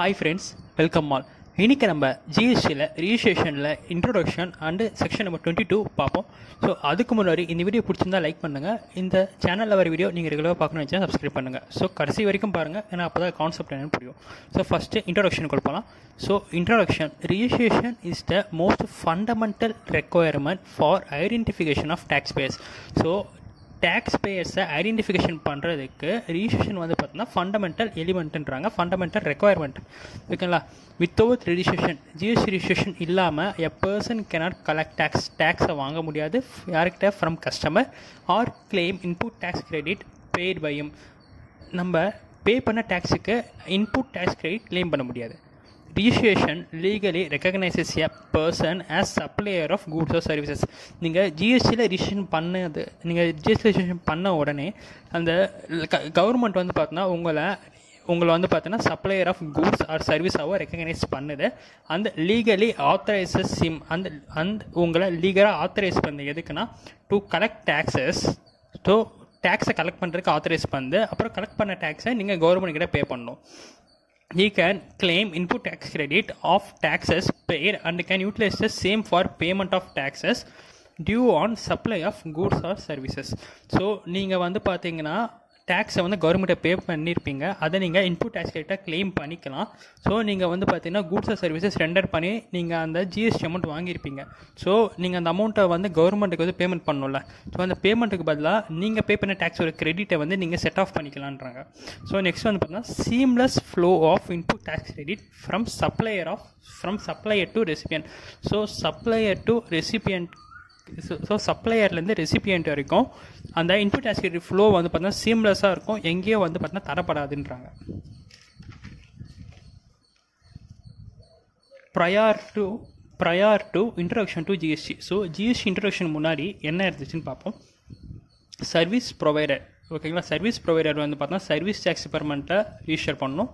Hi friends welcome all இன்றைக்கி நம்ம ஜிஎஸ்டியில் ரிஜிஸ்ட்ரேஷனில் introduction and section number twenty two பார்ப்போம் ஸோ அதுக்கு முன்னாடி இந்த வீடியோ பிடிச்சிருந்தா லைக் பண்ணுங்கள் இந்த சேனலில் வர வீடியோ நீங்கள் ரெகுலராக பார்க்கணும் வச்சா சப்ஸ்கிரைப் பண்ணுங்கள் ஸோ கடைசி வரைக்கும் பாருங்கள் ஏன்னா அப்போ தான் கான்செப்ட் என்னென்னு புரியும் ஸோ ஃபஸ்ட்டு இன்ட்ரொடக்ஷன் கொடுப்பலாம் so introduction registration is the most fundamental requirement for identification of tax base so tax பேயர்ஸை ஐடென்டிஃபிகேஷன் பண்ணுறதுக்கு ரிஜிஸ்ட்ரேஷன் வந்து பார்த்தீங்கன்னா ஃபண்டமெண்டல் எலிமெண்ட்டுன்றாங்க ஃபண்டமெண்டல் ரெக்குவயர்மெண்ட் ஓகேங்களா வித்தவுட் ரிஜிஸ்ட்ரேஷன் ஜிஎஸ்டி ரிஜிஸ்ட்ரேஷன் இல்லாமல் a person cannot collect tax டேக்ஸை வாங்க முடியாது யார்கிட்ட from customer or claim input tax credit paid பையும் நம்ம பே பண்ண டேக்ஸுக்கு இன்புட் டேக்ஸ் கிரெடிட் கிளைம் பண்ண முடியாது ஜிஎஸ்டியேஷன் legally recognises a person as supplier of goods or services நீங்கள் ஜிஎஸ்டியில் ரிஜிஸ்ட்ரேஷன் பண்ணது நீங்கள் ஜிஎஸ்டி ரிஜிஸ்ட்ரேஷன் பண்ண உடனே அந்த கவர்மெண்ட் வந்து பார்த்தோன்னா உங்களை உங்களை வந்து பார்த்தீங்கன்னா சப்ளையர் ஆஃப் கூட்ஸ் ஆர் சர்வீஸாகவும் ரெக்கக்னைஸ் பண்ணுது அந்த லீகலி ஆத்தரைசஸ் சிம் அந்த அந்த உங்களை லீகலாக ஆத்தரைஸ் பண்ணு எதுக்குன்னா டு கலெக்ட் டேக்ஸஸ் ஸோ டேக்ஸை கலெக்ட் பண்ணுறதுக்கு ஆத்தரைஸ் பண்ணுது அப்புறம் கலெக்ட் பண்ண டேக்ஸை நீங்கள் கவர்மெண்ட் கிட்டே பே பண்ணணும் he can claim input tax credit of taxes paid and can utilize the same for payment of taxes due on supply of goods or services so நீங்கள் வந்து பார்த்தீங்கன்னா டேக்ஸை வந்து கவர்மெண்ட்டை பே பண்ணியிருப்பீங்க அதை நீங்கள் இன்புட் டேக்ஸ் ரேட்டாக கிளைம் பண்ணிக்கலாம் ஸோ நீங்கள் வந்து பார்த்தீங்கன்னா கூட்ஸ் அண்ட் சர்வீசஸ் ரெண்டர் பண்ணி நீங்கள் அந்த ஜிஎஸ்டி அமௌண்ட் வாங்கியிருப்பீங்க ஸோ நீங்கள் அந்த அமௌண்ட்டை வந்து கவர்மெண்ட்டுக்கு வந்து பேமெண்ட் பண்ணணும்ல ஸோ அந்த பேமெண்ட்டுக்கு பதிலாக நீங்கள் பே பண்ண டேக்ஸோட கிரெடிட்டை வந்து நீங்கள் செட் ஆஃப் பண்ணிக்கலான்றாங்க ஸோ நெக்ஸ்ட் வந்து பார்த்தீங்கன்னா seamless flow of input tax credit from supplier of from supplier to recipient so supplier to recipient so சப்ளையர்லேருந்து ரெசிபியன்ட் வரைக்கும் அந்த இன்புட் ஆசிட் ஃப்ளோ வந்து பார்த்தீங்கன்னா சீம்லெஸ்ஸாக இருக்கும் எங்கேயோ வந்து பார்த்தீங்கன்னா தரப்படாதுன்றாங்க prior to prior to introduction to GST so GST introduction முன்னாடி என்ன இருந்துச்சுன்னு பார்ப்போம் சர்வீஸ் ப்ரொவைடர் ஓகேங்களா சர்வீஸ் ப்ரொவைடர் வந்து பார்த்தீங்கன்னா சர்வீஸ் டேக்ஸ் டிபார்ட்மெண்ட்டை ரிஜிஸ்டர் பண்ணணும்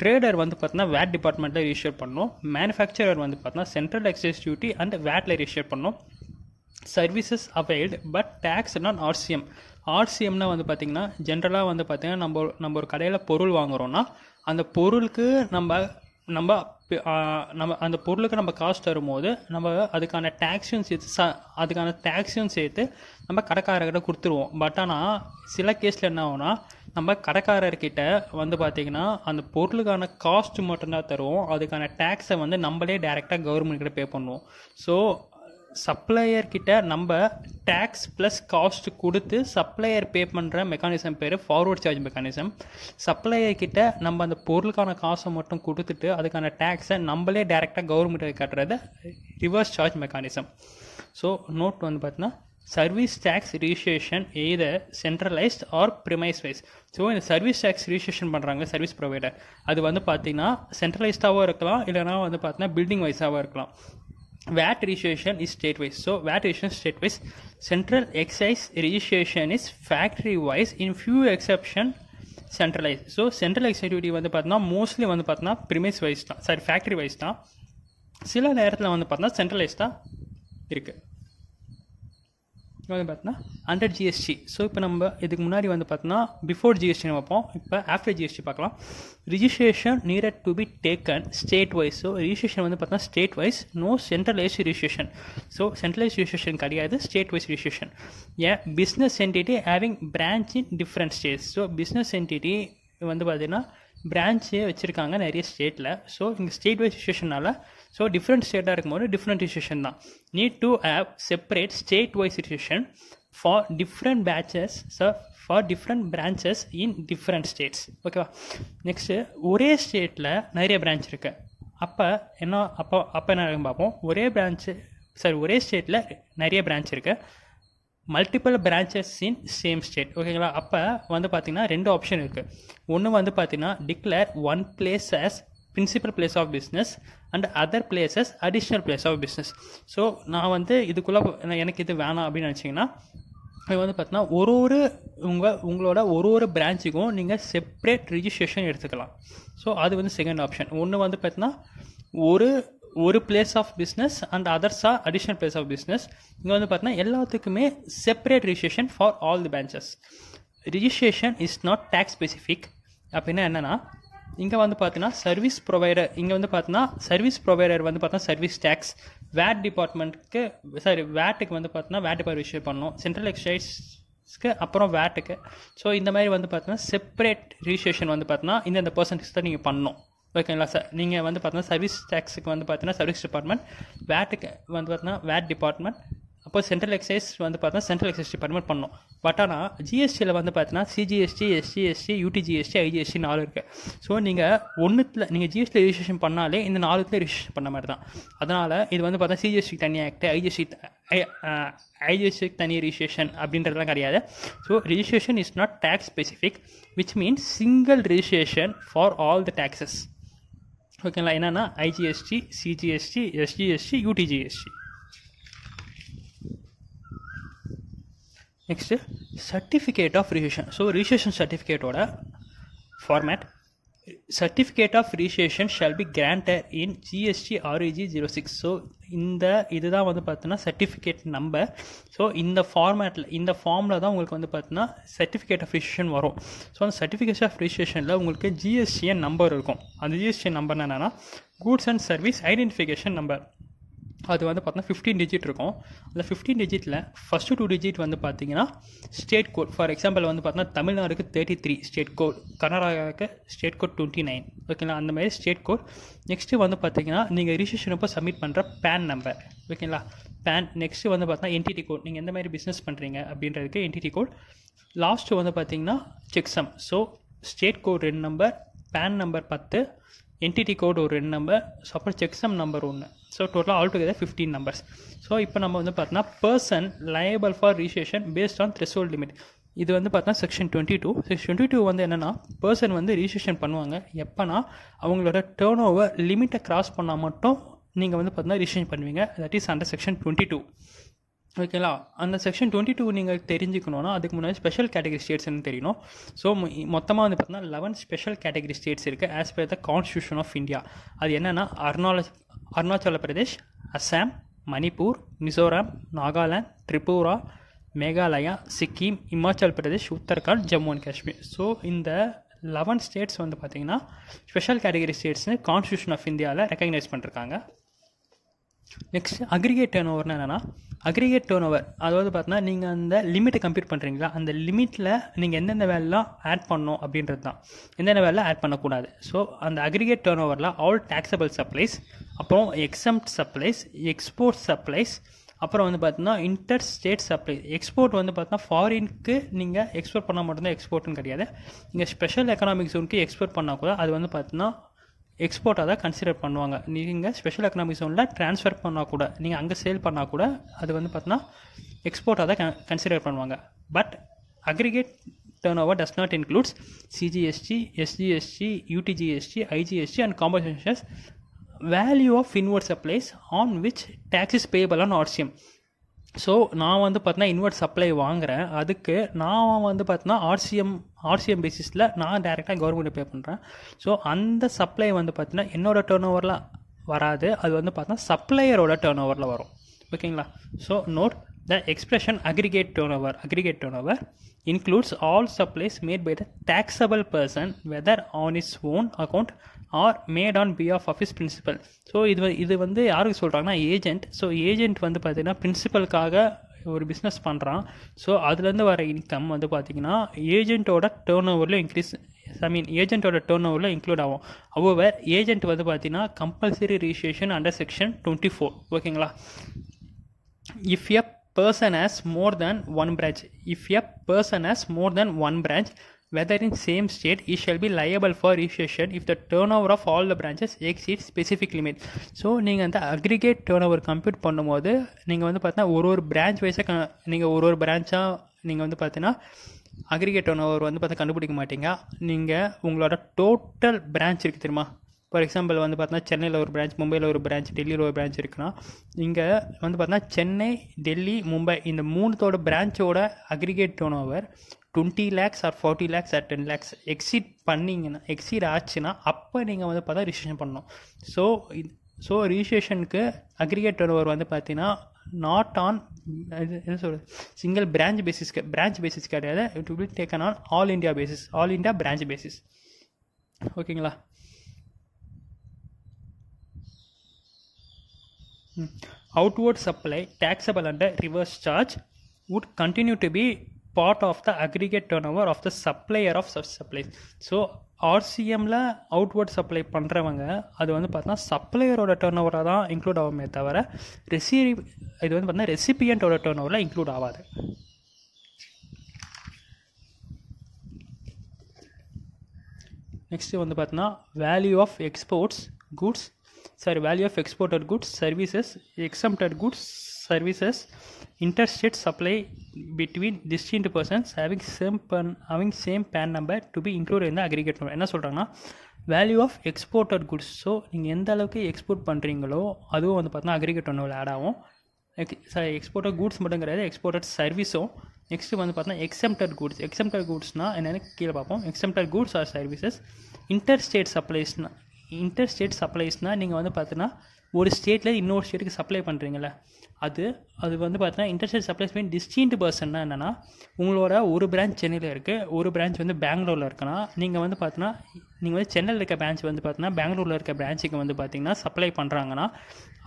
ட்ரேடர் வந்து பார்த்தீங்கன்னா வேட் டிபார்ட்மெண்ட்டில் ரிஜிஸ்டர் பண்ணணும் மேனுஃபேக்சரர் வந்து பார்த்தீங்கன்னா சென்ட்ரல் எக்ஸைஸ் டியூட்டி அண்ட் வேட்டில் ரிஜிஸ்டர் பண்ணணும் services availed but tax non RCM ஆர்சிஎம்னா வந்து பார்த்திங்கன்னா ஜென்ரலாக வந்து பார்த்திங்கன்னா நம்ம நம்ம ஒரு கடையில் பொருள் வாங்குகிறோன்னா அந்த பொருளுக்கு நம்ம நம்ம நம்ம அந்த பொருளுக்கு நம்ம காஸ்ட் தரும்போது நம்ம அதுக்கான டேக்ஸையும் சேர்த்து ச அதுக்கான டேக்ஸையும் சேர்த்து நம்ம கடைக்காரர்கிட்ட கொடுத்துருவோம் பட் ஆனால் சில கேஸில் என்ன ஆகும்னா நம்ம கடைக்காரர்கிட்ட வந்து பார்த்திங்கன்னா அந்த பொருளுக்கான காஸ்ட் மட்டும்தான் தருவோம் அதுக்கான டேக்ஸை வந்து நம்மளே டேரெக்டாக கவர்மெண்ட்கிட்ட பே பண்ணுவோம் ஸோ சப்ளையர் கிட்ட நம்ம டேக்ஸ் ப்ளஸ் காஸ்ட் கொடுத்து சப்ளையர் பே பண்ணுற மெக்கானிசம் பேர் ஃபார்வர்ட் சார்ஜ் மெக்கானிசம் சப்ளையர் கிட்ட நம்ம அந்த பொருளுக்கான காசை மட்டும் கொடுத்துட்டு அதுக்கான டேக்ஸை நம்மளே டேரெக்டாக கவர்மெண்ட்டுக்கு கட்டுறது reverse charge mechanism so note வந்து பார்த்தீங்கன்னா service tax registration either centralised or premise wise so இந்த சர்வீஸ் டேக்ஸ் ரிஜிஸ்ட்ரேஷன் பண்ணுறாங்க சர்வீஸ் ப்ரொவைடர் அது வந்து பார்த்திங்கன்னா சென்ட்ரலைஸ்டாகவும் இருக்கலாம் இல்லைனா வந்து பார்த்தீங்கன்னா பில்டிங் வைஸாகவும் இருக்கலாம் VAT registration is state-wise. So VAT registration state-wise. Central excise registration is factory-wise. In few exception, centralized. So central excise duty வந்து பார்த்தீங்கன்னா மோஸ்ட்லி வந்து பார்த்தீங்கன்னா ப்ரிமைஸ் வைஸ் தான் சாரி ஃபேக்ட்ரி வைஸ் தான் சில நேரத்தில் வந்து பார்த்தீங்கன்னா சென்ட்ரலைஸ் தான் இருக்குது இப்போ வந்து பார்த்தோன்னா அண்டர் ஜிஎஸ்டி ஸோ இப்போ நம்ம இதுக்கு முன்னாடி வந்து பார்த்தோன்னா பிஃபோர் ஜிஎஸ்டி நம்ம பார்ப்போம் இப்போ ஆஃப்டர் ஜிஎஸ்டி பார்க்கலாம் registration at to be taken state wise so registration வந்து பார்த்தோன்னா state wise no centralised registration so centralised registration கிடையாது state wise registration a business entity having branch in different states so business entity வந்து பார்த்திங்கன்னா பிரான்ச்சே வச்சுருக்காங்க நிறைய ஸ்டேட்டில் so இங்கே ஸ்டேட் வைஸ் ரிஜிஸ்ட்ரேஷனால் ஸோ டிஃப்ரெண்ட் ஸ்டேட்டாக இருக்கும்போது டிஃப்ரெண்ட் டிசிஷன் தான் need to have separate state wise decision for different patches so for different branches in different states ஓகேவா நெக்ஸ்ட்டு ஒரே ஸ்டேட்டில் நிறைய பிரான்ச் இருக்குது அப்போ என்ன அப்போ அப்போ என்ன பார்ப்போம் ஒரே பிரான்ச்சு சாரி ஒரே ஸ்டேட்டில் நிறைய பிரான்ச் இருக்குது multiple branches in same state ஓகேங்களா அப்போ வந்து பார்த்திங்கன்னா ரெண்டு ஆப்ஷன் இருக்குது ஒன்று வந்து பார்த்திங்கன்னா declare one place as principal place of business and other places additional place of business so நான் வந்து இதுக்குள்ளே எனக்கு இது வேணாம் அப்படின்னு நினச்சிங்கன்னா அது வந்து பார்த்தீங்கன்னா ஒரு ஒரு உங்கள் உங்களோட ஒரு ஒரு பிரான்ச்சுக்கும் நீங்கள் செப்ரேட் ரிஜிஸ்ட்ரேஷன் எடுத்துக்கலாம் ஸோ அது வந்து செகண்ட் ஆப்ஷன் ஒன்று வந்து பார்த்தீங்கன்னா ஒரு ஒரு பிளேஸ் ஆஃப் பிஸ்னஸ் அண்ட் அதர்ஸாக அடிஷ்னல் பிளேஸ் ஆஃப் பிஸ்னஸ் இங்கே வந்து பார்த்தீங்கன்னா எல்லாத்துக்குமே separate registration for all the branches registration is not tax specific அப்படின்னா என்னென்னா இங்கே வந்து பார்த்தீங்கன்னா சர்வீஸ் ப்ரொவைடர் இங்கே வந்து பார்த்தீங்கன்னா சர்வீஸ் ப்ரொவைடர் வந்து பார்த்தீங்கன்னா சர்வீஸ் டேக்ஸ் வேட் டிபார்ட்மெண்ட்டுக்கு சாரி வேட்டுக்கு வந்து பார்த்தீங்கன்னா வேட் டிபார்ட் விஷயம் பண்ணணும் சென்ட்ரல் எக்ஸைஸ்க்கு அப்புறம் வேட்டுக்கு ஸோ இந்த மாதிரி வந்து பார்த்தீங்கன்னா செப்பரேட் ரிஜிஸ்ட்ரேஷன் வந்து பார்த்தீங்கன்னா இந்தந்த பர்சன்டேஜ் தான் நீங்கள் பண்ணணும் ஓகேங்களா சார் நீங்கள் வந்து பார்த்தீங்கன்னா சர்வீஸ் டேக்ஸுக்கு வந்து பார்த்தீங்கன்னா சர்வீஸ் டிபார்ட்மெண்ட் வேட்டுக்கு வந்து பார்த்தீங்கன்னா வேட் டிபார்ட்மெண்ட் அப்போ சென்ட்ரல் எக்ஸைஸ் வந்து பார்த்தா சென்ட்ரல் எக்ஸைஸ் பர்மிட் பண்ணோம் பட் ஆனால் ஜிஎஸ்டியில் வந்து பார்த்தீங்கன்னா சிஜிஎஸ்டி எஸ்சிஎஸ்டி யூடிஜிஎஸ்டி ஐஜிஎஸ்டி நாலு இருக்குது ஸோ நீங்கள் ஒன்றுத்தில் நீங்கள் ஜிஎஸ்டி ரிஜிஸ்ட்ரேஷன் பண்ணாலே இந்த நாலுத்தில் ரிஜிஸ்ட்ரேஷன் பண்ண மாதிரி தான் அதனால் இது வந்து பார்த்தா சிஜிஎஸ்டி தனி ஆக்ட் ஐஜிஎஸ்டி ஐஜிஎஸ்டிக்கு தனி ரிஜிஸ்ட்ரேஷன் அப்படின்றதுலாம் கிடையாது so registration is not tax specific which means single registration for all the taxes ஓகேங்களா என்னென்னா IGST CGST SGST UTGST next certificate of registration so registration சர்டிஃபிகேட்டோட format certificate of registration shall be granted in GST REG zero six so இந்த இதுதான் வந்து பார்த்தீங்கன்னா certificate number so இந்த ஃபார்மேட்டில் இந்த ஃபார்மில் தான் உங்களுக்கு வந்து பார்த்தீங்கன்னா சர்டிஃபிகேட் ஆஃப் ரிஜிஸ்ட்ரேஷன் வரும் ஸோ அந்த சர்டிஃபிகேட் ஆஃப் ரிஜிஸ்ட்ரேஷனில் உங்களுக்கு ஜிஎஸ்டிஎன் நம்பர் இருக்கும் அந்த ஜிஎஸ்டிஎன் நம்பர் என்னென்னா goods and service identification number அது வந்து பார்த்தீங்கன்னா ஃபிஃப்டீன் டிஜிட் இருக்கும் அந்த ஃபிஃப்டீன் டிஜிட்டில் ஃபஸ்ட்டு டூ டிஜிட் வந்து பார்த்தீங்கன்னா ஸ்டேட் கோட் ஃபார் எக்ஸாம்பிள் வந்து பார்த்தீங்கன்னா தமிழ்நாடுக்கு தேர்ட்டி த்ரீ ஸ்டேட் கோட் கர்நாடகாவுக்கு ஸ்டேட் கோட் டுவெண்ட்டி நைன் ஓகேங்களா அந்த மாதிரி ஸ்டேட் கோட் நெக்ஸ்ட்டு வந்து பார்த்தீங்கன்னா நீங்கள் ரிஜிஸ்ட்ரேஷன் அப்போ சப்மிட் பண்ணுற பேன் நம்பர் ஓகேங்களா பேன் நெக்ஸ்ட்டு வந்து பார்த்தீங்கன்னா என்டிடி கோட் நீங்கள் எந்த மாதிரி பிஸ்னஸ் பண்ணுறீங்க அப்படின்றதுக்கு என்டிடி கோட் லாஸ்ட்டு வந்து பார்த்தீங்கன்னா செக்ஸம் ஸோ ஸ்டேட் கோட் ரெண்டு நம்பர் பேன் நம்பர் பத்து என்டிடி கோட் ஒரு ரெண்டு நம்பர் ஸோ அப்புறம் செக்ஸம் நம்பர் ஒன்று ஸோ டோட்டலாக all together fifteen numbers so இப்போ நம்ம வந்து பார்த்தோன்னா person liable for registration based on threshold limit இது வந்து பார்த்தா section twenty two section twenty two வந்து என்னென்னா பர்சன் வந்து ரிஜிஸ்ட்ரேஷன் பண்ணுவாங்க எப்போனா அவங்களோட டேர்ன் ஓவர் லிமிட்டை கிராஸ் பண்ணால் மட்டும் நீங்கள் வந்து பார்த்தீங்கன்னா ரிஜிஸ்ட்ரேஷன் பண்ணுவீங்க that is under section twenty two ஓகேங்களா அந்த செக்ஷன் டுவெண்ட்டி டூ நீங்கள் தெரிஞ்சுக்கணும்னா அதுக்கு முன்னாடி ஸ்பெஷல் கேட்டகரி ஸ்டேட்ஸ்னு தெரியணும் ஸோ மொத்தமாக வந்து பார்த்தீங்கன்னா லெவன் ஸ்பெஷல் கேட்டகரி ஸ்டேட்ஸ் இருக்குது as per the constitution of India அது என்னென்னா அருணாச்ச அருணாச்சல பிரதேஷ் அஸ்ஸாம் மணிப்பூர் மிசோரம் நாகாலாந்து திரிபுரா மேகாலயா சிக்கிம் இமாச்சல் பிரதேஷ் உத்தரகாண்ட் ஜம்மு அண்ட் காஷ்மீர் ஸோ இந்த லெவன் ஸ்டேட்ஸ் வந்து பார்த்திங்கன்னா ஸ்பெஷல் கேட்டகரி ஸ்டேட்ஸ்னு கான்ஸ்டியூஷன் ஆஃப் இந்தியாவில் ரெக்கக்னைஸ் பண்ணிருக்காங்க நெக்ஸ்ட் அக்ரிகேட் டேர்ன் ஓவர்னா என்னென்னா அக்ரிகேட் டேர்ன் ஓவர் அதாவது பார்த்தீங்கன்னா நீங்கள் அந்த லிமிட்டை கம்ப்ளீட் பண்ணுறீங்களா அந்த லிமிட்டில் நீங்கள் எந்தெந்த வேலைலாம் ஆட் பண்ணணும் அப்படின்றது தான் எந்தெந்த வேலை ஆட் பண்ணக்கூடாது ஸோ அந்த அக்ரிகேட் டேர்ன் ஓவரில் ஆல் டேக்ஸபிள் சப்ளைஸ் அப்புறம் எக்ஸம் சப்ளைஸ் எக்ஸ்போர்ட் சப்ளைஸ் அப்புறம் வந்து பார்த்தீங்கன்னா இன்டர் ஸ்டேட் சப்ளை எக்ஸ்போர்ட் வந்து பார்த்தீங்கன்னா ஃபாரினுக்கு நீங்கள் எக்ஸ்போர்ட் பண்ணால் மட்டும்தான் எக்ஸ்போர்ட்னு கிடையாது நீங்கள் ஸ்பெஷல் எக்கனாமிக் ஜோனுக்கு எக்ஸ்போர்ட் பண்ணால் கூட அது வந்து பார்த்தீங்கன்னா எக்ஸ்போர்ட்டாக தான் கன்சிடர் பண்ணுவாங்க நீங்கள் ஸ்பெஷல் எக்கனாமிக் ஜோனில் ட்ரான்ஸ்ஃபர் பண்ணால் கூட நீங்கள் அங்கே சேல் பண்ணால் கூட அது வந்து பார்த்தீங்கன்னா எக்ஸ்போர்ட்டாக தான் கன்சிடர் பண்ணுவாங்க but aggregate turnover does not includes CGST SGST UTGST IGST and compensations value of inward supplies on which taxes payable on RCM so நான் வந்து பார்த்தீங்கன்னா இன்வெர்ட் சப்ளை வாங்குகிறேன் அதுக்கு நான் வந்து பார்த்தீங்கன்னா ஆர்சிஎம் ஆர்சிஎம் பேசிஸில் நான் டேரெக்டாக கவர்மெண்ட் பே பண்ணுறேன் ஸோ அந்த சப்ளை வந்து பார்த்தீங்கன்னா என்னோடய டேர்ன் ஓவரில் வராது அது வந்து பார்த்தீங்கன்னா சப்ளையரோட டேர்ன் ஓவரில் வரும் ஓகேங்களா so note the expression aggregate turnover aggregate turnover includes all supplies made by the taxable person whether on is own account or made on be of office principal so இது இது வந்து யாருக்கு சொல்கிறாங்கன்னா agent so agent வந்து பார்த்திங்கன்னா பிரின்சிபலுக்காக ஒரு business பண்ணுறான் so அதுலேருந்து வர இன்கம் வந்து பார்த்திங்கன்னா ஏஜென்ட்டோட டேர்ன் ஓவரில் இன்க்ரீஸ் ஐ மீன் ஏஜென்ட்டோட டேர்ன் ஓவரில் இன்க்ளூட் ஆகும் அவ்வளோவர் ஏஜென்ட் வந்து பார்த்திங்கன்னா compulsory registration under section twenty four ஓகேங்களா if a person has more than one branch if a person has more than one branch whether in same state he shall be liable for recession if the turnover of all the branches exceeds specific limit ஸோ நீங்கள் அந்த aggregate turn over compute பண்ணும்போது நீங்கள் வந்து பார்த்தீங்கன்னா ஒரு ஒரு branch வைஸாக நீங்கள் ஒரு ஒரு பிரான்ச்சாக நீங்கள் வந்து பார்த்தீங்கன்னா அக்ரிகேட் டேர்ன் ஓவர் வந்து பார்த்தா கண்டுபிடிக்க மாட்டீங்க நீங்கள் உங்களோட டோட்டல் பிரான்ச் இருக்குது தெரியுமா ஃபார் எக்ஸாம்பிள் வந்து பார்த்தீங்கன்னா சென்னையில் ஒரு பிரான்ச் மும்பையில் ஒரு பிரான்ச் டெல்லியில் ஒரு பிரான்ச் இருக்குன்னா இங்கே வந்து பார்த்தீங்கன்னா சென்னை டெல்லி மும்பை இந்த மூணுத்தோட பிரான்ச்சோட aggregate turnover twenty lakhs or forty lakhs or ten lakhs exceed பண்ணிங்கன்னா எக்ஸீட் ஆச்சுன்னா அப்போ நீங்கள் வந்து பார்த்தா ரிஜிஸ்ட்ரேஷன் பண்ணணும் ஸோ ஸோ ரிஜிஸ்ட்ரேஷனுக்கு அக்ரிகேட் டர்னோவர் வந்து பார்த்தீங்கன்னா நாட் ஆன் என்ன சொல்கிறது single branch basis branch basis கிடையாது it will taken on all India basis all India branch basis ஓகேங்களா outward supply taxable under reverse charge would continue to be of the aggregate turn over of the supplier of sub supplies so ஆர்சிஎம்மில் outward supply பண்ணுறவங்க அது வந்து பார்த்தோன்னா சப்ளையரோட turn ஓவராக தான் include ஆகுமே தவிர ரெசி இது வந்து பார்த்தீங்கன்னா ரெசிபியண்ட்டோட டேர்ன் ஓவரில் இன்க்ளூட் ஆகாது நெக்ஸ்ட்டு வந்து பார்த்தீங்கன்னா value of exports goods sir value of exported goods services exempted goods services interstate supply between distinct persons having same PAN having same PAN number to be include இந்த aggregate number என்ன சொல்கிறாங்கன்னா value of exported goods so நீங்கள் எந்த அளவுக்கு export பண்ணுறீங்களோ அதுவும் வந்து பார்த்தீங்கன்னா அக்ரிகேட் ஒன்றில் ஆட் ஆகும் சாரி எக்ஸ்போர்ட்டட் கூட்ஸ் மட்டும் கிடையாது எக்ஸ்போர்ட்டட் சர்வீஸும் நெக்ஸ்ட் வந்து பார்த்தீங்கன்னா எக்ஸம்டட் குட்ஸ் எக்ஸம்டட் குட்ஸ்னால் என்னென்ன கீழே பார்ப்போம் exempted goods or services inter state சப்ளைஸ்னால் இன்டர் ஸ்டேட் சப்ளைஸ்னால் நீங்கள் வந்து பார்த்தீங்கன்னா ஒரு ஸ்டேட்டில் இன்னொரு ஸ்டேட்டுக்கு சப்ளை பண்ணுறீங்கள அது அது வந்து பார்த்தீங்கன்னா ஸ்டேட் சப்ளைஸ் மீன் டிஸ்டின்ட் பர்சன்னா என்னென்னா உங்களோட ஒரு பிரான்ச் சென்னையில் இருக்குது ஒரு பிரான்ச் வந்து பெங்களூரில் இருக்குன்னா நீங்கள் வந்து பார்த்தீங்கன்னா நீங்கள் வந்து சென்னையில் இருக்க பிரான்ச் வந்து பார்த்தீங்கன்னா பெங்களூரில் இருக்க பிரான்ச்சுக்கு வந்து பார்த்தீங்கன்னா சப்ளை பண்ணுறாங்கன்னா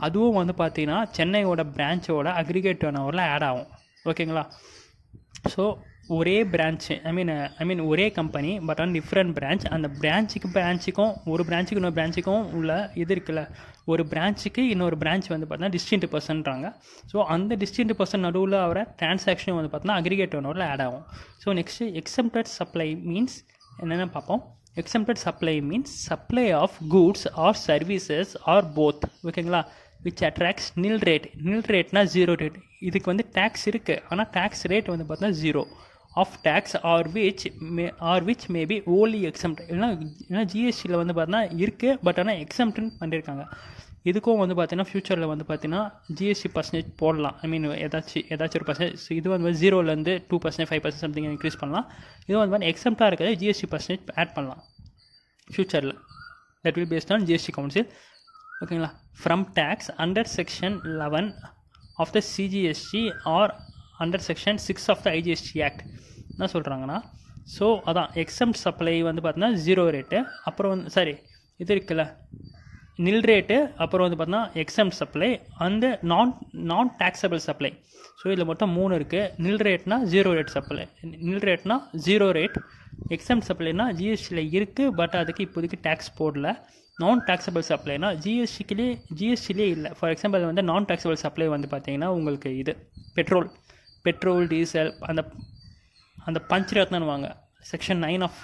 அதுவும் வந்து பார்த்தீங்கன்னா சென்னையோட பிரான்ச்சோட அக்ரிகேட் டர்ன் ஓவரில் ஆட் ஆகும் ஓகேங்களா ஸோ ஒரே branch I mean I mean ஒரே கம்பெனி பட் ஆனால் டிஃப்ரெண்ட் பிரான்ச் அந்த பிரான்ச்சுக்கு பிரான்ச்சுக்கும் ஒரு பிரான்ச்சுக்கு இன்னொரு பிரான்ச்சுக்கும் உள்ள இது இருக்குல்ல ஒரு பிரான்ச்சுக்கு இன்னொரு பிரான்ச் வந்து பார்த்தீங்கன்னா டிஸ்டின்ட் பர்சன்றாங்க ஸோ அந்த டிஸ்டின்ட் பர்சன் நடுவில் அவரை டிரான்சாக்ஷன் வந்து பார்த்தீங்கன்னா அக்ரிகேட் ஒன்னோட ஆட் ஆகும் so next exempted supply means என்னென்ன பார்ப்போம் exempted supply means supply of goods or services or both ஓகேங்களா which attracts nil rate nil ரேட்னா ஜீரோ ரேட் இதுக்கு வந்து டேக்ஸ் இருக்குது ஆனால் டேக்ஸ் ரேட் வந்து பார்த்தோன்னா zero of tax or which may or which maybe wholly exempt ஏன்னா ஏன்னா ஜிஎஸ்டியில் வந்து பார்த்தீங்கன்னா இருக்குது பட் ஆனால் எக்ஸம்ட்னு பண்ணியிருக்காங்க இதுக்கும் வந்து பார்த்தீங்கன்னா ஃப்யூச்சரில் வந்து பார்த்தீங்கன்னா ஜிஎஸ்டி பர்சன்டேஜ் போடலாம் ஐ மீன் ஏதாச்சும் ஏதாச்சும் ஒரு பர்சன்டேஜ் இது வந்து ஜீரோலேருந்து two percent five percent something increase பண்ணலாம் இது வந்து பார்த்தீங்கன்னா எக்ஸம்ட்டாக இருக்கிறது ஜிஎஸ்டி பர்சன்டேஜ் ஆட் பண்ணலாம் ஃப்யூச்சரில் that will based on GST council ஓகேங்களா from tax under section eleven of the CGST or under section six of the IGST act என்ன சொல்கிறாங்கன்னா ஸோ அதான் எக்ஸம் சப்ளை வந்து பார்த்தீங்கன்னா ஜீரோ ரேட்டு அப்புறம் வந்து சாரி இது இருக்குல்ல நில் ரேட்டு அப்புறம் வந்து பார்த்தீங்கன்னா எக்ஸம் சப்ளை அந்த நான் நான் டேக்ஸபிள் சப்ளை ஸோ இதில் மொத்தம் மூணு இருக்குது நில் ரேட்னா ஜீரோ ரேட் சப்ளை நில் ரேட்னா ஜீரோ ரேட் எக்ஸம் சப்ளைனா ஜிஎஸ்டியில் இருக்குது பட் அதுக்கு இப்போதைக்கு டேக்ஸ் போடல நான் டாக்ஸபிள் சப்ளைனா ஜிஎஸ்டிக்கிலே ஜிஎஸ்டிலே இல்லை ஃபார் எக்ஸாம்பிள் வந்து நான் டாக்ஸபிள் சப்ளை வந்து பார்த்தீங்கன்னா உங்களுக்கு இது பெட்ரோல் பெட்ரோல் டீசல் அந்த அந்த பஞ்சரத்னன் வாங்க செக்ஷன் நைன் ஆஃப்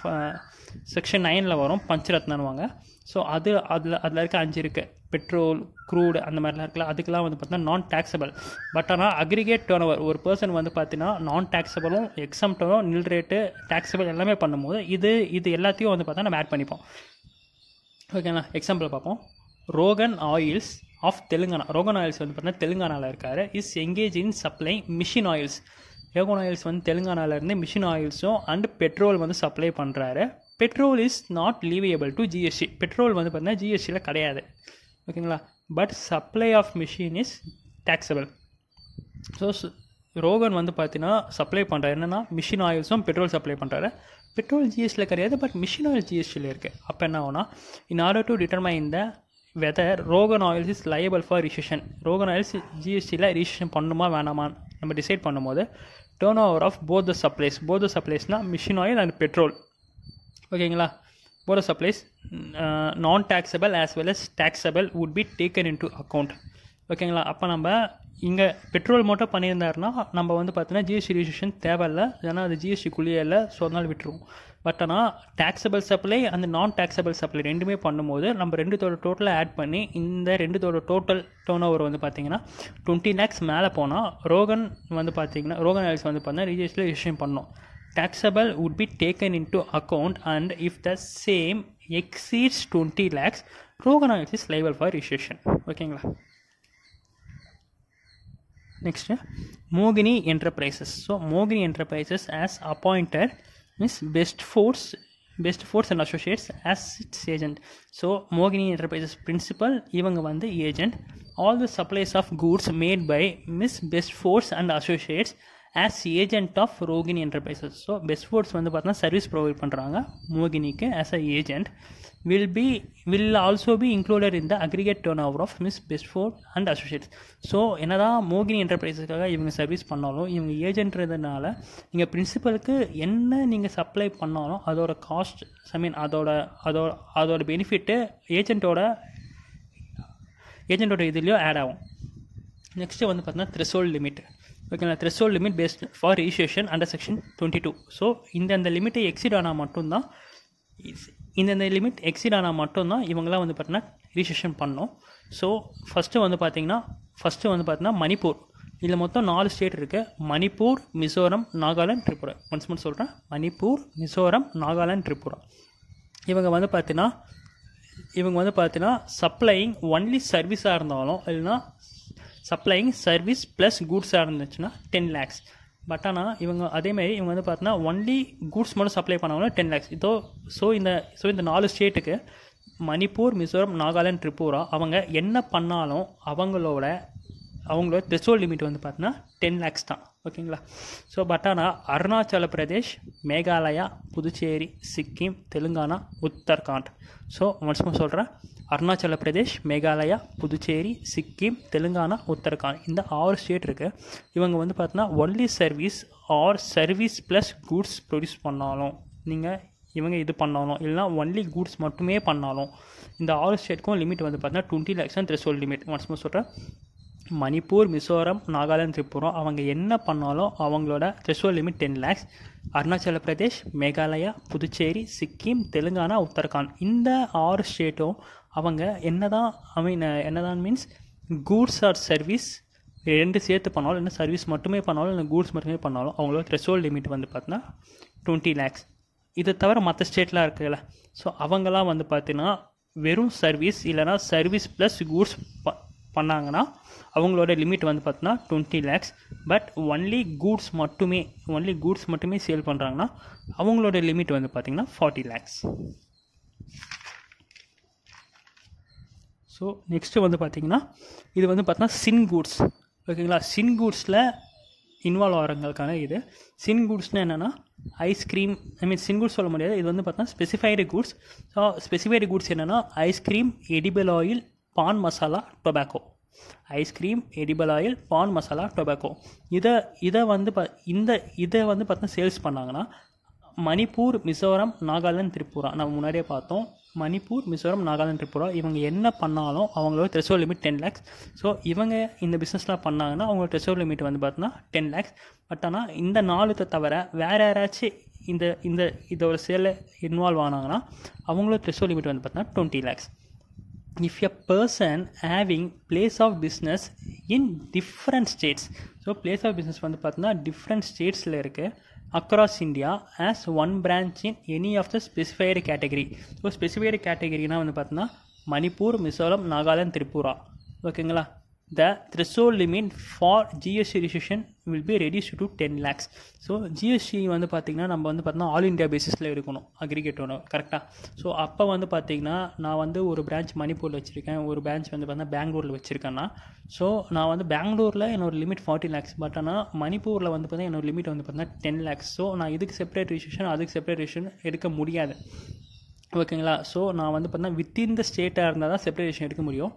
செக்ஷன் நைனில் வரும் பஞ்சரத்னன் வாங்க ஸோ அது அதில் அதில் இருக்க அஞ்சு இருக்குது பெட்ரோல் க்ரூடு அந்த மாதிரிலாம் இருக்குல்ல அதுக்கெலாம் வந்து பார்த்தீங்கன்னா நான் டேக்ஸபிள் பட் ஆனால் அக்ரிகேட் டர்ன் ஒரு பர்சன் வந்து பார்த்தீங்கன்னா நான் டேக்ஸபிளும் எக்ஸம்டரும் நில் ரேட்டு டேக்ஸபிள் எல்லாமே பண்ணும்போது இது இது எல்லாத்தையும் வந்து பார்த்தா நம்ம ஆட் பண்ணிப்போம் ஓகேங்களா எக்ஸாம்பிள் பார்ப்போம் Rohan oils of Telangana Rohan oils வந்து பார்த்தீங்கன்னா தெலுங்கானாவில் இருக்கார் is engage in supply machine oils Rohan oils வந்து தெலுங்கானாவிலேருந்து மிஷின் ஆயில்ஸும் அண்ட் பெட்ரோல் வந்து சப்ளை பண்ணுறாரு petrol is not leviable to GST petrol வந்து பார்த்தீங்கன்னா ஜிஎஸ்டியில் கிடையாது ஓகேங்களா but supply of machine is taxable so Rohan வந்து பார்த்தீங்கன்னா சப்ளை பண்ணுறாரு என்னென்னா மிஷின் ஆயில்ஸும் பெட்ரோல் சப்ளை பண்ணுறாரு பெட்ரோல் ஜிஎஸ்டியில் கிடையாது பட் மிஷின் ஆயில் ஜிஎஸ்டியில் இருக்குது அப்போ என்ன ஆகும்னா இன் ஆர்டர் டு டிட்டர்மைன் இந்த whether Rohan oils is liable for registration Rohan oils ஜிஎஸ்டியில் ரிஜிஸ்ட்ரேஷன் பண்ணுமா வேணாமான்னு நம்ம டிசைட் பண்ணும்போது turnover of both the supplies both the சப்ளைஸ்னால் மிஷின் ஆயில் அண்ட் பெட்ரோல் ஓகேங்களா both supplies non taxable as well as taxable would be taken into account ஓகேங்களா அப்போ நம்ம இங்கே பெட்ரோல் மோட்டோ பண்ணியிருந்தாருன்னா நம்ம வந்து பார்த்தீங்கன்னா ஜிஎஸ்டி ரிஜிஸ்ட்ரேஷன் தேவையில்லை ஏன்னா அது ஜிஎஸ்டிக்குள்ளேயே இல்லை ஸோ அதனால் விட்டுருவோம் பட் ஆனால் டேக்ஸபிள் சப்ளை அந்த நான் டேக்ஸபிள் சப்ளை ரெண்டுமே பண்ணும்போது நம்ம ரெண்டுத்தோட டோட்டலாக ஆட் பண்ணி இந்த ரெண்டுத்தோட டோட்டல் டேர்ன் ஓவர் வந்து பார்த்திங்கன்னா டுவெண்ட்டி லேக்ஸ் மேலே போனால் ரோகன் வந்து பார்த்தீங்கன்னா ரோகன் ஆயில்ஸ் வந்து பார்த்தீங்கன்னா ரிஜிஸ்ட்ரில் ரிஜிஸ்ட்ரேஷன் பண்ணோம் B taken into account and if the same exceeds twenty lakhs Rohan oils is லைவல் for registration ஓகேங்களா நெக்ஸ்ட்டு மோகினி என்டர்பிரைசஸ் ஸோ மோகினி enterprises as appointed means best force best force and Associates as it's agent so மோகினி enterprises principal இவங்க வந்து agent all the supplies of goods made by miss best force and Associates as agent of Rohini enterprises so best force வந்து பார்த்தோன்னா service provide பண்ணுறாங்க மோகினிக்கு as a agent will be will also be included in the aggregate turnover of miss best force and associates so என்ன தான் மோகினி என்டர்பிரைஸஸ்க்காக இவங்க service பண்ணாலும் இவங்க ஏஜென்ட்றதுனால நீங்கள் பிரின்சிபலுக்கு என்ன நீங்கள் சப்ளை பண்ணாலும் அதோட காஸ்ட் ஐ மீன் அதோட அதோட அதோட பெனிஃபிட்டு ஏஜென்ட்டோட ஏஜென்ட்டோட இதுலேயோ ஆட் ஆகும் நெக்ஸ்ட்டு வந்து பார்த்தீங்கன்னா த்ரெஷோல்ட் லிமிட் ஓகேங்களா threshold limit based for registration under section twenty two so இந்த அந்த லிமிட்டை எக்ஸிட் ஆனால் மட்டும்தான் இந்தந்த லிமிட் எக்ஸிட் ஆனால் மட்டும்தான் இவங்களாம் வந்து பார்த்தீங்கன்னா ரிஜிஸ்ட்ரேஷன் பண்ணோம் ஸோ ஃபஸ்ட்டு வந்து பார்த்திங்கன்னா ஃபஸ்ட்டு வந்து பார்த்தீங்கன்னா மணிப்பூர் இதில் மொத்தம் நாலு ஸ்டேட் இருக்குது மணிப்பூர் மிசோரம் நாகாலாண்ட் திரிபுரா ஒன்ஸ் மட்டும் சொல்கிறேன் மணிப்பூர் மிசோரம் நாகாலாண்ட் திரிபுரா இவங்க வந்து பார்த்தீங்கன்னா இவங்க வந்து பார்த்தீங்கன்னா சப்ளையிங் ஒன்லி சர்வீஸாக இருந்தாலும் இல்லைன்னா சப்ளையிங் சர்வீஸ் ப்ளஸ் கூட்ஸாக இருந்துச்சுன்னா டென் லேக்ஸ் பட் ஆனால் இவங்க அதேமாதிரி இவங்க வந்து பார்த்தீங்கன்னா ஒன்லி குட்ஸ் மட்டும் சப்ளை பண்ணவங்க டென் லேக்ஸ் இதோ ஸோ இந்த ஸோ இந்த நாலு ஸ்டேட்டுக்கு மணிப்பூர் மிசோரம் நாகாலாண்ட் திரிபுரா அவங்க என்ன பண்ணாலும் அவங்களோட அவங்களோட த்ரெஷோல் லிமிட் வந்து பார்த்தீங்கன்னா டென் லேக்ஸ் தான் ஓகேங்களா ஸோ பட் ஆனால் அருணாச்சல பிரதேஷ் மேகாலயா புதுச்சேரி சிக்கிம் தெலுங்கானா உத்தரகாண்ட் ஸோ மனசுமா சொல்கிறேன் அருணாச்சல பிரதேஷ் மேகாலயா புதுச்சேரி சிக்கிம் தெலுங்கானா உத்தரகாண்ட் இந்த ஆறு ஸ்டேட் இருக்குது இவங்க வந்து பார்த்தீங்கன்னா only service or service plus goods produce பண்ணாலும் நீங்கள் இவங்க இது பண்ணாலும் இல்லைனா ஒன்லி கூட்ஸ் மட்டுமே பண்ணாலும் இந்த ஆறு ஸ்டேட்க்கும் லிமிட் வந்து பார்த்தீங்கன்னா twenty lakhs and threshold limit மனசுமா சொல்கிறேன் மணிப்பூர் மிசோரம் நாகாலாந்து திரிபுரம் அவங்க என்ன பண்ணாலும் அவங்களோட threshold limit ten lakhs Arunachal Pradesh Meghalaya Puducherry Sikkim Telangana Uttarakhand இந்த ஆறு ஸ்டேட்டும் அவங்க என்ன தான் ஐ மீன் என்ன தான் மீன்ஸ் கூட்ஸ் ஆர் சர்வீஸ் ரெண்டு சேர்த்து பண்ணாலும் என்ன சர்வீஸ் மட்டுமே பண்ணாலும் இல்லை கூட்ஸ் மட்டுமே பண்ணாலும் அவங்களோட த்ரெஷோல் லிமிட் வந்து பார்த்தீங்கன்னா டுவெண்ட்டி லேக்ஸ் இதை தவிர மற்ற ஸ்டேட்லாம் இருக்குல்ல ஸோ அவங்களாம் வந்து பார்த்தீங்கன்னா வெறும் சர்வீஸ் இல்லைனா சர்வீஸ் ப்ளஸ் கூட்ஸ் ப பண்ணாங்கன்னா அவங்களோட லிமிட் வந்து பார்த்தீங்கன்னா twenty lakhs but only goods மட்டுமே ஒன்லி கூட்ஸ் மட்டுமே சேல் பண்ணுறாங்கன்னா அவங்களோட லிமிட் வந்து பார்த்திங்கன்னா ஃபார்ட்டி லேக்ஸ் ஸோ நெக்ஸ்ட்டு வந்து பார்த்திங்கன்னா இது வந்து பார்த்தீங்கன்னா சின் கூட்ஸ் ஓகேங்களா சின் கூட்ஸில் இன்வால்வ் ஆகிறவங்களுக்கான இது சின் கூட்ஸ்னால் என்னென்னா ஐஸ்கிரீம் ஐ மீன் சின் கூட்ஸ் சொல்ல முடியாது இது வந்து பார்த்தீங்கன்னா specified goods so specified goods என்னென்னா ice cream edible oil pan masala tobacco ice cream edible oil pan masala tobacco இதை இதை வந்து ப இந்த இதை வந்து பார்த்தீங்கன்னா சேல்ஸ் பண்ணாங்கன்னா மணிப்பூர் மிசோரம் நாகாலாந்து திரிபுரா நம்ம முன்னாடியே பார்த்தோம் மணிப்பூர் மிசோரம் நாகாலாந்து திரிபுரா இவங்க என்ன பண்ணாலும் அவங்களோட threshold limit ten lakhs so இவங்க இந்த பிஸ்னஸ்லாம் பண்ணாங்கன்னா அவங்களோட த்ரெஷோல் லிமிட் வந்து பார்த்தோன்னா டென் லேக்ஸ் பட் ஆனால் இந்த நாலுத்தை தவிர வேறு யாராச்சும் இந்த இந்த இதோட சேலை இன்வால்வ் ஆனாங்கன்னா அவங்களோட த்ரெஷோல் லிமிட் வந்து பார்த்தோன்னா twenty lakhs if a person having place of business in different states so place of business வந்து பார்த்தீங்கன்னா டிஃப்ரெண்ட் ஸ்டேட்ஸில் இருக்குது across India as one branch in any of the specified category so specified கேட்டகரினா வந்து பார்த்தீங்கன்னா மணிப்பூர் மிசோரம் நாகாலாந்து திரிபுரா ஓகேங்களா the threshold limit for GST registration will be reduced to ten lakhs so GST வந்து பார்த்திங்கன்னா நம்ம வந்து பார்த்தீங்கன்னா ஆல் இண்டியா பேசிஸில் இருக்கணும் அக்ரிகேட் ஒன்று கரெக்டாக ஸோ அப்போ வந்து பார்த்திங்கன்னா நான் வந்து ஒரு பிரான்ச் மணிப்பூரில் வச்சுருக்கேன் ஒரு பிரான்ச் வந்து பார்த்தீங்கன்னா பெங்களூரில் வச்சுருக்கேன்னா ஸோ நான் வந்து பெங்களூரில் என்னோட லிமிட் ஃபார்ட்டி லேக்ஸ் பட் ஆனால் மணிப்பூரில் வந்து பார்த்திங்கன்னா என்னோட லிமிட் வந்து பார்த்திங்கன்னா டென் லேக்ஸ் ஸோ நான் இதுக்கு செப்பரேட் ரிஜிஸ்ட்ரேஷன் அதுக்கு செப்பரேட் ரிஜிஸ்ட்ரேஷன் எடுக்க முடியாது ஓகேங்களா ஸோ நான் வந்து பார்த்தீங்கன்னா வித்தின் த ஸ்டேட்டாக இருந்தால் தான் செப்பரேஷன் எடுக்க முடியும்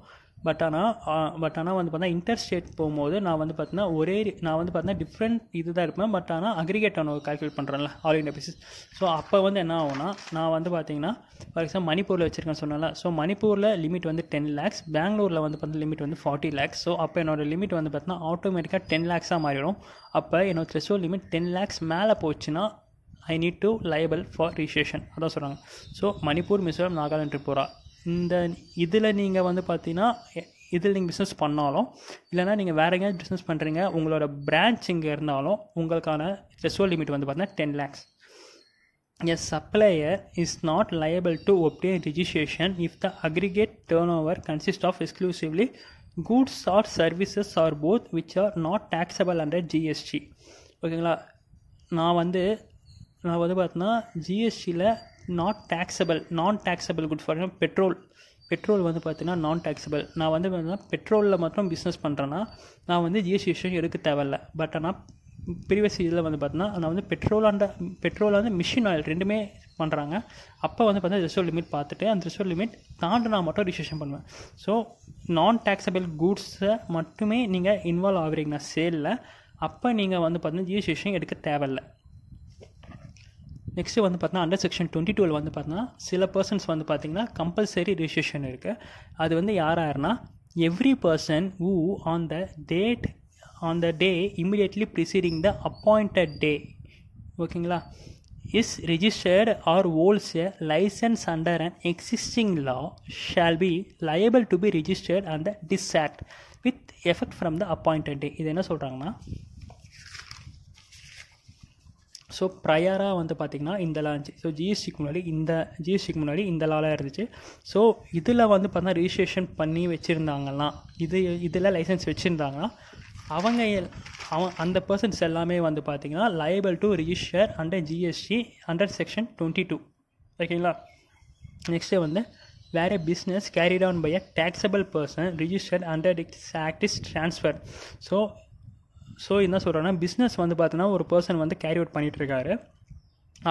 பட் ஆனால் பட் ஆனால் வந்து பார்த்தீங்கன்னா இன்டர் ஸ்டேட் போகும்போது நான் வந்து பார்த்தீங்கன்னா ஒரே நான் வந்து பார்த்தீங்கன்னா டிஃப்ரெண்ட் இது தான் இருப்பேன் பட் ஆனால் அக்ரிகேட் ஒரு கால்குலேட் பண்ணுறேன்ல ஆல் இண்டியா பேசிஸ் ஸோ அப்போ வந்து என்ன ஆகும்னா நான் வந்து பார்த்தீங்கன்னா ஃபார் எக்ஸாம்பிள் மணிப்பூரில் வச்சுருக்கேன் சொன்னால ஸோ மணிப்பூரில் லிமிட் வந்து டென் லேக்ஸ் பெங்களூரில் வந்து பார்த்தீங்கன்னா லிமிட் வந்து ஃபார்ட்டி லேக்ஸ் ஸோ அப்போ என்னோடய லிமிட் வந்து பார்த்தீங்கன்னா ஆட்டோமேட்டிக்காக டென் லேக்ஸாக மாறிடும் அப்போ என்னோடய த்ரெஷோ லிமிட் டென் லேக்ஸ் மேலே போச்சுன்னா I need to liable for registration அதான் சொல்கிறாங்க ஸோ மணிப்பூர் மிசோரம் நாகாலாண்ட் ட்ரிபுரா இந்த இதில் நீங்கள் வந்து பார்த்தீங்கன்னா இதில் நீங்கள் பிஸ்னஸ் பண்ணாலும் இல்லைனா நீங்கள் வேறு எங்கேயாவது பிஸ்னஸ் பண்ணுறீங்க உங்களோட பிரான்ச் இங்கே இருந்தாலும் உங்களுக்கான ரெசுவல் லிமிட் வந்து பார்த்தீங்கன்னா ten lakhs a supplier is not liable to obtain registration if the aggregate turnover consist of exclusively goods or services or both which are not taxable under GST ஓகேங்களா நான் வந்து நான் வந்து பார்த்தோன்னா ஜிஎஸ்டியில் not taxable non taxable good for petrol petrol வந்து பார்த்தீங்கன்னா non taxable நான் வந்து பார்த்தீங்கன்னா பெட்ரோலில் மட்டும் பிஸ்னஸ் பண்ணுறேன்னா நான் வந்து ஜிஎஸ்டி விஷயம் எடுக்க தேவையில்ல பட் ஆனால் ப்ரீவியஸ் இதில் வந்து பார்த்தீங்கன்னா நான் வந்து பெட்ரோல் அண்ட் பெட்ரோல் வந்து மிஷின் ஆயில் ரெண்டுமே பண்ணுறாங்க அப்போ வந்து பார்த்தீங்கன்னா ரிசர்வ் லிமிட் பார்த்துட்டு அந்த ரிசர்வ் லிமிட் தாண்டி நான் மட்டும் ரிஜிஸ்ட்ரேஷன் பண்ணுவேன் ஸோ நான் டேக்ஸபிள் கூட்ஸை மட்டுமே நீங்கள் இன்வால்வ் ஆகுறீங்கன்னா சேலில் அப்போ நீங்கள் வந்து பார்த்தீங்கன்னா ஜிஎஸ்டி விஷயம் எடுக்க தேவையில்லை நெக்ஸ்ட்டு வந்து பார்த்தினா அண்டர் செக்ஷன் டுவெண்ட்டி டூவில் வந்து பார்த்தீங்கன்னா சில பர்சன்ஸ் வந்து பார்த்திங்கன்னா கம்பல்சரி ரிஜிஸ்ட்ரேஷன் இருக்குது அது வந்து யார் யாருன்னா every person who on the date on the day immediately preceding the appointed day ஓகேங்களா is registered or holds a license under an existing law shall be liable to be registered the this act with effect from the appointed day இது என்ன சொல்கிறாங்கன்னா so ப்ரையராக வந்து பார்த்திங்கன்னா இந்த இருந்துச்சு so ஜிஎஸ்டிக்கு முன்னாடி இந்த ஜிஎஸ்டிக்கு முன்னாடி இந்த லாலாக இருந்துச்சு ஸோ இதில் வந்து பார்த்திங்கன்னா ரிஜிஸ்ட்ரேஷன் பண்ணி வச்சுருந்தாங்கன்னா இது இதில் லைசன்ஸ் வச்சுருந்தாங்கன்னா அவங்க அவன் அந்த பர்சன்ஸ் எல்லாமே வந்து பார்த்திங்கன்னா liable to register under GST under section twenty two ஓகேங்களா நெக்ஸ்ட்டு வந்து வேறு business carried on by a taxable person registered under its act is transfer so so என்ன சொல்கிறேன்னா பிஸ்னஸ் வந்து பார்த்தோன்னா ஒரு பர்சன் வந்து கேரி அவுட் பண்ணிகிட்ருக்காரு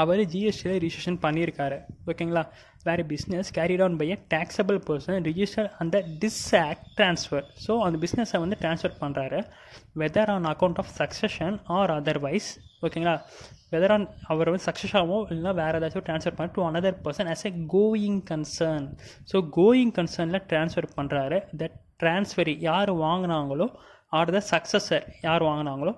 அவர் ஜிஎஸ்டியில் ரிஜிஸ்ட்ரேஷன் பண்ணியிருக்காரு ஓகேங்களா வேறு business carry down by a taxable person register அந்த டிஸ்ஆக்ட் ட்ரான்ஸ்ஃபர் ஸோ அந்த பிஸ்னஸை வந்து ட்ரான்ஸ்ஃபர் பண்ணுறாரு whether on account of succession or otherwise ஓகேங்களா வெதர் ஆன் அவர் வந்து ஆகும் இல்லைன்னா வேறு ஏதாச்சும் ட்ரான்ஸ்ஃபர் பண்ணி to another person as a going concern so going கன்சர்னில் ட்ரான்ஸ்ஃபர் பண்ணுறாரு த ட்ரான்ஸ்ஃபரி யார் வாங்கினாங்களோ ஆர் த சக்ஸஸர் யார் வாங்கினாங்களோ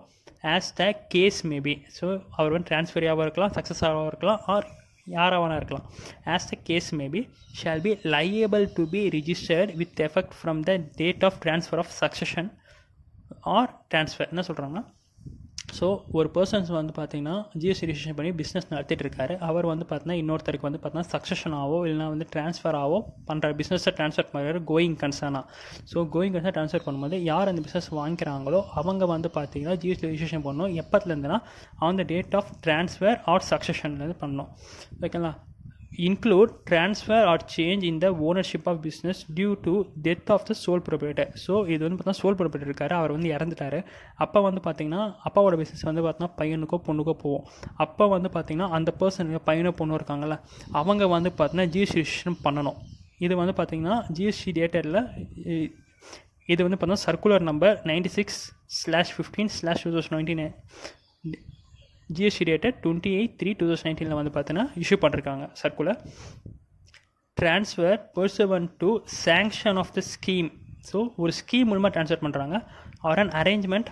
as the case maybe so அவர் வந்து ட்ரான்ஸ்ஃபர் ஆகவும் இருக்கலாம் சக்ஸஸ் ஆகவும் இருக்கலாம் ஆர் யாராக வேணா இருக்கலாம் as the case maybe shall be liable to be registered with effect from the date of transfer of succession or transfer என்ன சொல்கிறாங்கன்னா ஸோ ஒரு பர்சன்ஸ் வந்து பார்த்தீங்கன்னா ஜிஎஸ்டி ரிஜிஸ்ட்ரேஷன் பண்ணி பிஸ்னஸ் நடத்திட்டு இருக்காரு அவர் வந்து பார்த்தீங்கன்னா இன்னொருத்தருக்கு வந்து பார்த்தீங்கன்னா சக்ஸஷன் ஆவோ இல்லைனா வந்து ட்ரான்ஸ்ஃபர் ஆவோ பண்ணுற பிஸ்னஸை ட்ரான்ஸ்ஃபர் பண்ணுறாரு கோயிங் கன்சர்னாக ஸோ கோயிங் கன்சர்ன் ட்ரான்ஸ்ஃபர் பண்ணும்போது யார் அந்த பிஸ்னஸ் வாங்கிக்கிறாங்களோ அவங்க வந்து பார்த்திங்கன்னா ஜிஎஸ்டி ரிஜிஸ்ட்ரேஷன் பண்ணணும் எப்பத்துலேருந்துனா அவன் the date of transfer or சக்ஸஷன்லேருந்து பண்ணணும் ஓகேங்களா include transfer or change in the ownership of business due to death of the sole proprietor so இது வந்து பார்த்தா சோல் ப்ரொப்ரேட்டர் இருக்கார் அவர் வந்து இறந்துட்டார் அப்போ வந்து பார்த்திங்கன்னா அப்பாவோட பிஸ்னஸ் வந்து பார்த்தீங்கன்னா பையனுக்கோ பொண்ணுக்கோ போவோம் அப்போ வந்து பார்த்திங்கன்னா அந்த பர்சனுக்கு பையனோ பொண்ணும் இருக்காங்கல்ல அவங்க வந்து பார்த்தீங்கன்னா ஜிஎஸ்டிஷன் பண்ணணும் இது வந்து பார்த்தீங்கன்னா ஜிஎஸ்டி டேட்டரில் இது வந்து பார்த்தீங்கன்னா circular number ninety six slash fifteen slash two thousand nineteen GST டேட்டை twenty eight three two thousand நைன்டீனில் வந்து பார்த்தீங்கன்னா இஷ்யூ பண்ணிருக்காங்க circular transfer pursuant to sanction of the scheme so ஒரு ஸ்கீம் மூலமாக ட்ரான்ஸ்ஃபர் பண்ணுறாங்க ஆர் அன் அரேஞ்ச்மெண்ட்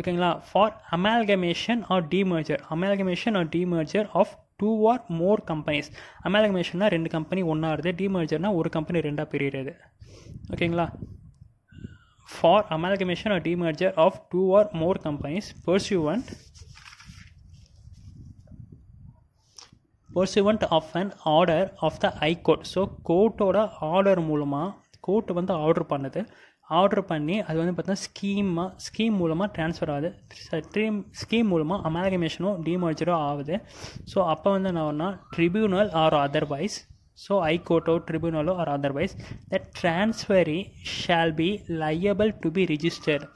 ஓகேங்களா for amalgamation or demerger amalgamation or demerger of two or more companies அமால்கமேஷன்னா ரெண்டு கம்பெனி ஒன்றா இருது டிமர்ஜர்னால் ஒரு கம்பெனி ரெண்டாக பிரியிறது ஓகேங்களா for amalgamation or demerger of two or more companies pursuant pursuant of an order of the high court so கோர்ட்டோட order மூலமாக கோர்ட் வந்து ஆர்டர் பண்ணுது ஆர்டர் பண்ணி அது வந்து பார்த்தீங்கன்னா ஸ்கீமாக ஸ்கீம் மூலமாக ட்ரான்ஸ்ஃபர் ஆகுது ட்ரீம் ஸ்கீம் மூலமாக அமாகமேஷனோ டிமர்ஜரோ ஆகுது ஸோ அப்போ வந்து என்ன ஆகுனா ட்ரிபியூனல் ஆர் அதர்வைஸ் ஸோ கோர்ட்டோ ட்ரிபியூனலோ or otherwise the transferee shall be liable to be registered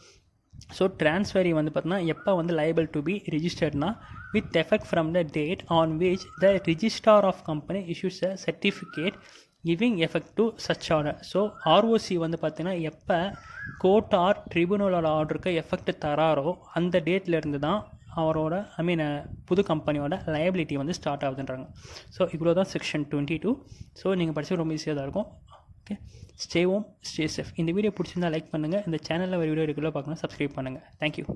so transferee வந்து பார்த்தோன்னா எப்போ வந்து லைபிள் டு பி ரிஜிஸ்டர்ட்னா with effect from the date on which the registrar of company issues a certificate giving effect to such order so ROC வந்து பார்த்தீங்கன்னா எப்போ court R ட்ரிபியூனலோட ஆர்டருக்கு effect தராரோ அந்த டேட்லேருந்து தான் அவரோட ஐ மீன் புது கம்பெனியோட லயபிலிட்டி வந்து ஸ்டார்ட் ஆகுதுன்றாங்க ஸோ இவ்வளோ தான் செக்ஷன் டுவெண்ட்டி டூ ஸோ நீங்கள் படித்து ரொம்ப ஈஸியாக தான் இருக்கும் okay stay home stay safe இந்த வீடியோ பிடிச்சிருந்தா லைக் பண்ணுங்கள் இந்த சேனலில் ஒரு வீடியோ ரெகுலராக பார்க்கணும் சப்ஸ்கிரைப் பண்ணுங்கள் தேங்க்யூ